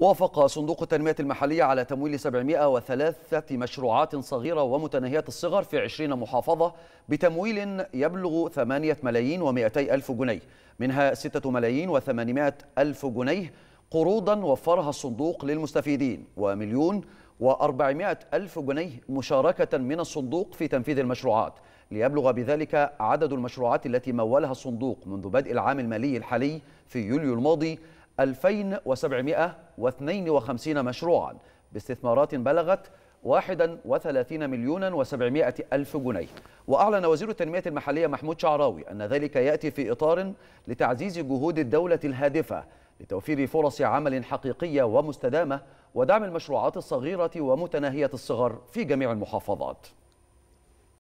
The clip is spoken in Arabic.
وافق صندوق التنمية المحلية على تمويل 703 مشروعات صغيرة ومتناهية الصغر في 20 محافظة بتمويل يبلغ 8 ملايين و200 ألف جنيه منها 6 ملايين و800 ألف جنيه قروضا وفرها الصندوق للمستفيدين ومليون و400 ألف جنيه مشاركة من الصندوق في تنفيذ المشروعات ليبلغ بذلك عدد المشروعات التي مولها الصندوق منذ بدء العام المالي الحالي في يوليو الماضي 2752 مشروعا باستثمارات بلغت 31 مليون و700 ألف جنيه وأعلن وزير التنمية المحلية محمود شعراوي أن ذلك يأتي في إطار لتعزيز جهود الدولة الهادفة لتوفير فرص عمل حقيقية ومستدامة ودعم المشروعات الصغيرة ومتناهية الصغر في جميع المحافظات